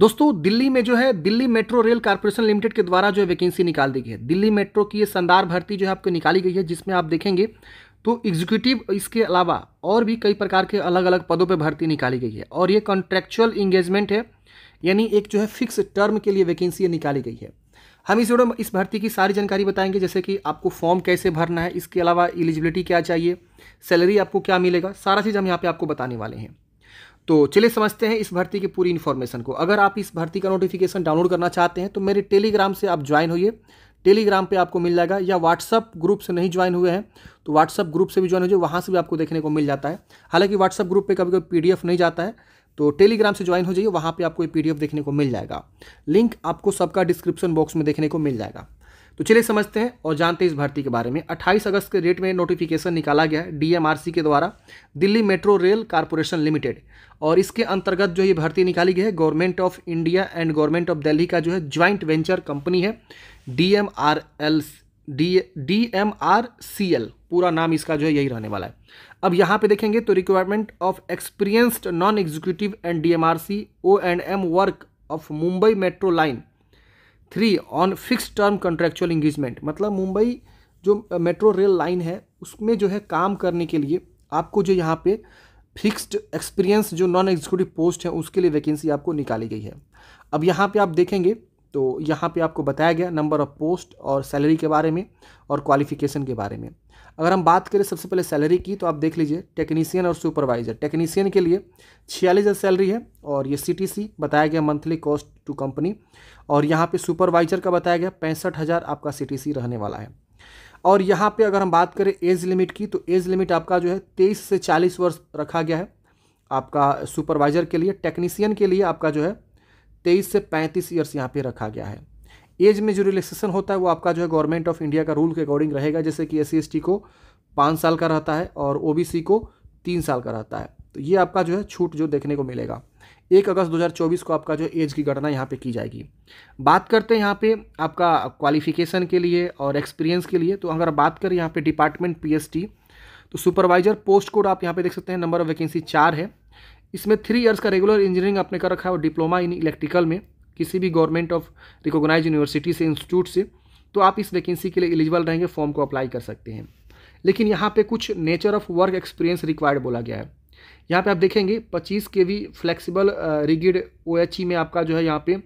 दोस्तों दिल्ली में जो है Delhi metro rail corporation limited के द्वारा जो है वैकेंसी निकाल दी गई है दिल्ली मेट्रो की ये संदार भर्ती जो है आपको निकाली गई है जिसमें आप देखेंगे तो एग्जीक्यूटिव इसके अलावा और भी कई प्रकार के अलग अलग पदों पर भर्ती निकाली गई है और ये कॉन्ट्रेक्चुअल इंगेजमेंट है यानी एक जो है फिक्स टर्म के लिए वैकेंसी निकाली गई है हम इस वीडियो में इस भर्ती की सारी जानकारी बताएंगे जैसे कि आपको फॉर्म कैसे भरना है इसके अलावा एलिजिबिलिटी क्या चाहिए सैलरी आपको क्या मिलेगा सारा चीज़ हम यहाँ पे आपको बताने वाले हैं तो चलिए समझते हैं इस भर्ती की पूरी इन्फॉर्मेशन को अगर आप इस भर्ती का नोटिफिकेशन डाउनलोड करना चाहते हैं तो मेरे टेलीग्राम से आप ज्वाइन होइए टेलीग्राम पे आपको मिल जाएगा या व्हाट्सअप ग्रुप से नहीं ज्वाइन हुए हैं तो व्हाट्सअप ग्रुप से भी ज्वाइन हो जाए वहाँ से भी आपको देखने को मिल जाता है हालांकि व्हाट्सअप ग्रुप पे कभी कभी पी नहीं जाता है तो टेलीग्राम से ज्वाइन हो जाइए वहाँ पर आपको ये पी देखने को मिल जाएगा लिंक आपको सबका डिस्क्रिप्शन बॉक्स में देखने को मिल जाएगा तो चलिए समझते हैं और जानते हैं इस भर्ती के बारे में 28 अगस्त के डेट में नोटिफिकेशन निकाला गया है डीएमआरसी के द्वारा Delhi metro rail corporation limited और इसके अंतर्गत जो ये भर्ती निकाली गई है government of India and government of Delhi का जो है ज्वाइंट वेंचर कंपनी है D M R L D D M R C L पूरा नाम इसका जो है यही रहने वाला है अब यहाँ पे देखेंगे तो requirement of experienced non executive and D M R C O and M work of Mumbai metro line three on fix term contractual engagement मतलब मुंबई जो मेट्रो रेल लाइन है उसमें जो है काम करने के लिए आपको जो यहाँ पे फिक्स्ड एक्सपीरियंस जो नॉन एग्जीक्यूटिव पोस्ट है उसके लिए वैकेंसी आपको निकाली गई है अब यहाँ पे आप देखेंगे तो यहाँ पे आपको बताया गया नंबर ऑफ पोस्ट और सैलरी के बारे में और क्वालिफिकेशन के बारे में अगर हम बात करें सबसे पहले सैलरी की तो आप देख लीजिए टेक्नीशियन और सुपरवाइजर टेक्नीशियन के लिए छियालीस हज़ार सैलरी है और ये सीटीसी बताया गया मंथली कॉस्ट टू कंपनी और यहाँ पे सुपरवाइजर का बताया गया पैंसठ हज़ार आपका सीटीसी रहने वाला है और यहाँ पे अगर हम बात करें एज लिमिट की तो एज लिमिट आपका जो है तेईस से चालीस वर्ष रखा गया है आपका सुपरवाइजर के लिए टेक्नीसियन के लिए आपका जो है तेईस से पैंतीस ईयर्स यहाँ पर रखा गया है एज में जो रिलैक्सेशन होता है वो आपका जो है गवर्नमेंट ऑफ इंडिया का रूल के अकॉर्डिंग रहेगा जैसे कि एस सी को पाँच साल का रहता है और ओ को तीन साल का रहता है तो ये आपका जो है छूट जो देखने को मिलेगा एक अगस्त 2024 को आपका जो एज की गणना यहाँ पे की जाएगी बात करते हैं यहाँ पे आपका क्वालिफिकेशन के लिए और एक्सपीरियंस के लिए तो अगर बात करें यहाँ पे डिपार्टमेंट पीएसटी तो सुपरवाइजर पोस्ट कोड आप यहाँ पे देख सकते हैं नंबर ऑफ वैकेंसी चार है इसमें थ्री ईयर्स का रेगुलर इंजीनियरिंग आपने कर रखा है और डिप्लोमा इन इलेक्ट्रिकल में किसी भी गवर्नमेंट ऑफ रिकोगनाइज यूनिवर्सिटी से इंस्टीट्यूट से तो आप इस वैकेंसी के लिए एलिजिबल रहेंगे फॉर्म को अप्लाई कर सकते हैं लेकिन यहाँ पे कुछ nature of work experience required बोला गया है यहाँ पे आप देखेंगे 25 के वी फ्लेक्सिबल रिगिड ओ में आपका जो है यहाँ पे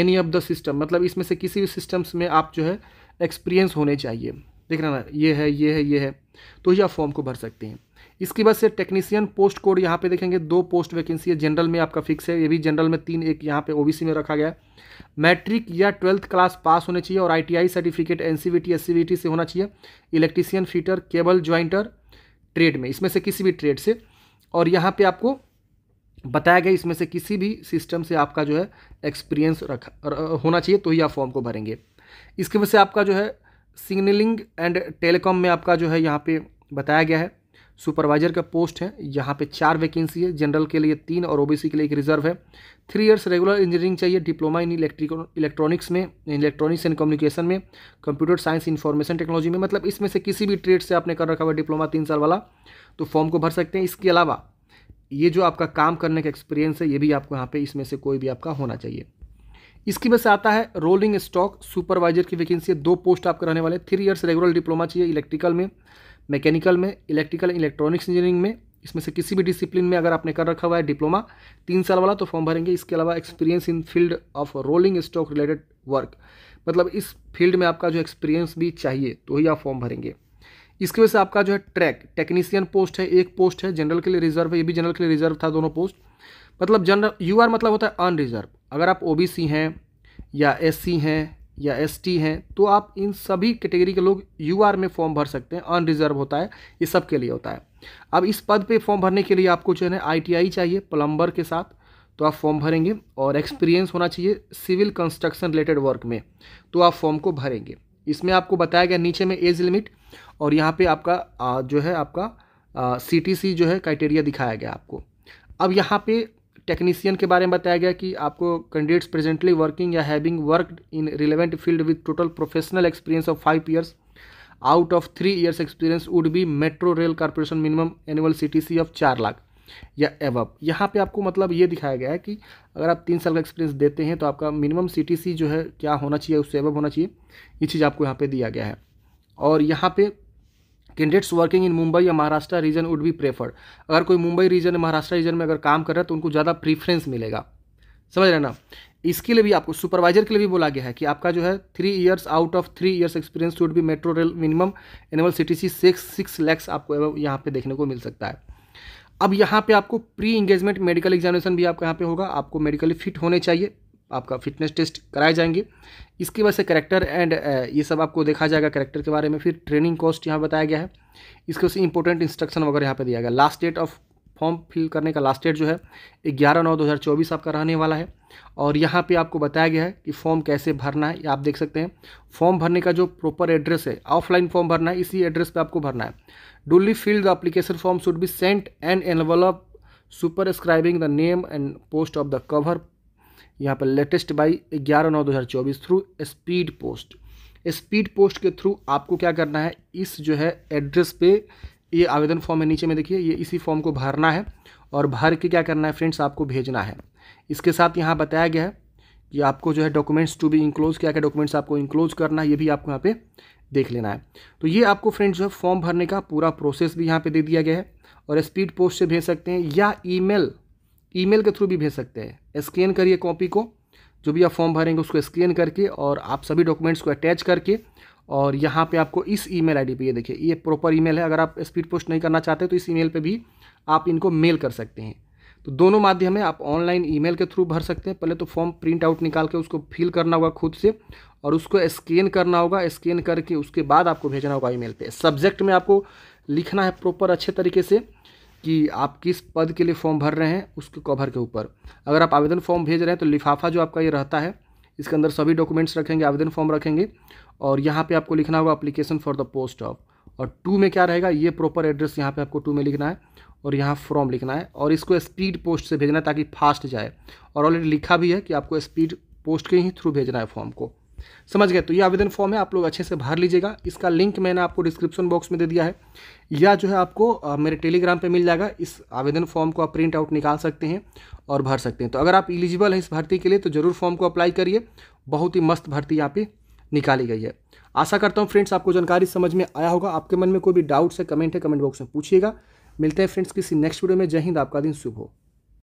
एनी ऑफ द सिस्टम मतलब इसमें से किसी भी सिस्टम्स में आप जो है एक्सपीरियंस होने चाहिए देख रहे ना ये है ये है ये है तो ये आप फॉर्म को भर सकते हैं इसके बाद से टेक्नीसियन पोस्ट कोड यहाँ पे देखेंगे दो पोस्ट वैकेंसी है जनरल में आपका फिक्स है ये भी जनरल में तीन एक यहाँ पे ओबीसी में रखा गया है मैट्रिक या ट्वेल्थ क्लास पास होने चाहिए और आईटीआई सर्टिफिकेट एनसीवीटी एससीवीटी से होना चाहिए electrician fitter cable jointer trade में इसमें से किसी भी ट्रेड से और यहाँ पर आपको बताया गया इसमें से किसी भी सिस्टम से आपका जो है एक्सपीरियंस रखा होना चाहिए तो ही आप फॉर्म को भरेंगे इसके वजह से आपका जो है सिग्नलिंग एंड टेलीकॉम में आपका जो है यहाँ पे बताया गया है सुपरवाइजर का पोस्ट है यहाँ पे चार वैकेंसी है जनरल के लिए तीन और ओबीसी के लिए एक रिजर्व है थ्री इयर्स रेगुलर इंजीनियरिंग चाहिए डिप्लोमा इन इलेक्ट्रिकल इलेक्ट्रॉनिक्स में इलेक्ट्रॉनिक्स एंड कम्युनिकेशन में कंप्यूटर साइंस इन्फॉर्मेशन टेक्नोलॉजी में मतलब इसमें से किसी भी ट्रेड से आपने कर रखा हुआ डिप्लोमा तीन साल वाला तो फॉर्म को भर सकते हैं इसके अलावा ये जो आपका काम करने का एक्सपीरियंस है ये भी आपको यहाँ पे इसमें से कोई भी आपका होना चाहिए इसकी वजह से आता है रोलिंग स्टॉक सुपरवाइजर की वैकेंसी है दो पोस्ट आपका रहने वाले थ्री ईयर्स रेगुलर डिप्लोमा चाहिए इलेक्ट्रिकल में मैकेनिकल में इलेक्ट्रिकल इलेक्ट्रॉनिक्स इंजीनियरिंग में इसमें से किसी भी डिसिप्लिन में अगर आपने कर रखा हुआ है डिप्लोमा तीन साल वाला तो फॉर्म भरेंगे इसके अलावा experience in field of rolling stock related work मतलब इस फील्ड में आपका जो एक्सपीरियंस भी चाहिए तो ही आप फॉर्म भरेंगे इसकी वजह से आपका जो है ट्रैक टेक्नीशियन पोस्ट है एक पोस्ट है जनरल के लिए रिजर्व है ये भी जनरल के लिए रिजर्व था दोनों पोस्ट मतलब जनरल यू आर मतलब होता है अनरिजर्व अगर आप ओ हैं या एस हैं या एस हैं तो आप इन सभी कैटेगरी के लोग यू आर में फॉर्म भर सकते हैं अनरिजर्व होता है ये सब के लिए होता है अब इस पद पे फॉर्म भरने के लिए आपको जो है आई चाहिए प्लम्बर के साथ तो आप फॉर्म भरेंगे और एक्सपीरियंस होना चाहिए सिविल कंस्ट्रक्शन रिलेटेड वर्क में तो आप फॉर्म को भरेंगे इसमें आपको बताया गया नीचे में एज लिमिट और यहाँ पर आपका जो है आपका सी जो है क्राइटेरिया दिखाया गया आपको अब यहाँ पे टेक्नीसियन के बारे में बताया गया कि आपको कैंडिडेट्स प्रेजेंटली वर्किंग या having worked in relevant field with total professional experience of five years out of three years experience would be metro rail corporation minimum annual CTC of चार लाख या एव यहाँ पे आपको मतलब ये दिखाया गया है कि अगर आप तीन साल का एक्सपीरियंस देते हैं तो आपका मिनिमम सीटीसी जो है क्या होना चाहिए उससे एवब होना चाहिए ये चीज़ आपको यहाँ पे दिया गया है और यहाँ पे कैंडिडेट्स वर्किंग इन मुंबई या Maharashtra region would be preferred अगर कोई मुंबई रीजन महाराष्ट्र रीजन में अगर काम कर रहा है तो उनको ज़्यादा प्रीफ्रेंस मिलेगा समझ रहे ना इसके लिए भी आपको सुपरवाइजर के लिए भी बोला गया है कि आपका जो है three years out of three years experience would be metro rail minimum annual C T C six six lakhs आपको यहाँ पे देखने को मिल सकता है अब यहाँ पे आपको प्री इंगेजमेंट मेडिकल एग्जामिनेशन भी आपका यहाँ पे होगा आपको मेडिकली फिट होने चाहिए आपका फिटनेस टेस्ट कराए जाएंगे इसकी वजह से करेक्टर एंड uh, ये सब आपको देखा जाएगा करेक्टर के बारे में फिर ट्रेनिंग कॉस्ट यहाँ बताया गया है इसके उससे इंपॉर्टेंट इंस्ट्रक्शन वगैरह यहाँ पे दिया गया last date of form fill करने का लास्ट डेट जो है ग्यारह नौ दो हज़ार चौबीस आपका रहने वाला है और यहाँ पे आपको बताया गया है कि फॉर्म कैसे भरना है आप देख सकते हैं फॉर्म भरने का जो प्रॉपर एड्रेस है ऑफलाइन फॉर्म भरना है इसी एड्रेस पे आपको भरना है duly filled the application form should be sent and envelope superscribing the name and post of the cover यहाँ पर लेटेस्ट बाई ग्यारह नौ दो हज़ार चौबीस through speed post speed post के थ्रू आपको क्या करना है इस जो है एड्रेस पे ये आवेदन फॉर्म है नीचे में देखिए ये इसी फॉर्म को भरना है और भर के क्या करना है फ्रेंड्स आपको भेजना है इसके साथ यहाँ बताया गया है कि आपको जो है डॉक्यूमेंट्स टू बी इंक्लोज क्या क्या डॉक्यूमेंट्स आपको इंक्लोज करना है ये भी आपको यहाँ पे देख लेना है तो ये आपको फ्रेंड्स जो है फॉर्म भरने का पूरा प्रोसेस भी यहाँ पे दे दिया गया है और स्पीड पोस्ट से भेज सकते हैं या ईमेल ईमेल के थ्रू भी भेज सकते हैं स्कैन करिए कॉपी को जो भी आप फॉर्म भरेंगे उसको स्कैन करके और आप सभी डॉक्यूमेंट्स को अटैच करके और यहाँ पे आपको इस ईमेल आईडी पे ये देखिए ये प्रॉपर ईमेल है अगर आप स्पीड पोस्ट नहीं करना चाहते तो इस ईमेल पे भी आप इनको मेल कर सकते हैं तो दोनों माध्यम है आप ऑनलाइन ईमेल के थ्रू भर सकते हैं पहले तो फॉर्म प्रिंट आउट निकाल के उसको फिल करना होगा खुद से और उसको स्कैन करना होगा स्कैन करके उसके बाद आपको भेजना होगा ईमेल पे सब्जेक्ट में आपको लिखना है प्रॉपर अच्छे तरीके से कि आप किस पद के लिए फॉर्म भर रहे हैं उसके कवर के ऊपर अगर आप आवेदन फॉर्म भेज रहे हैं तो लिफाफा जो आपका ये रहता है इसके अंदर सभी डॉक्यूमेंट्स रखेंगे आवेदन फॉर्म रखेंगे और यहाँ पे आपको लिखना होगा application for the post of और टू में क्या रहेगा ये प्रॉपर एड्रेस यहाँ पे आपको टू में लिखना है और यहाँ फॉर्म लिखना है और इसको स्पीड पोस्ट से भेजना है ताकि फास्ट जाए और ऑलरेडी लिखा भी है कि आपको स्पीड पोस्ट के ही थ्रू भेजना है फॉर्म को समझ गए तो ये आवेदन फॉर्म है आप लोग अच्छे से भर लीजिएगा इसका लिंक मैंने आपको डिस्क्रिप्शन बॉक्स में दे दिया है या जो है आपको मेरे टेलीग्राम पे मिल जाएगा इस आवेदन फॉर्म को आप प्रिंट आउट निकाल सकते हैं और भर सकते हैं तो अगर आप इलिजिबल हैं इस भर्ती के लिए तो ज़रूर फॉर्म को अप्लाई करिए बहुत ही मस्त भर्ती यहाँ पर निकाली गई है आशा करता हूँ फ्रेंड्स आपको जानकारी समझ में आया होगा आपके मन में कोई भी डाउट्स है कमेंट है कमेंट बॉक्स में पूछिएगा मिलते हैं फ्रेंड्स किसी नेक्स्ट वीडियो में जय हिंद आपका दिन शुभ हो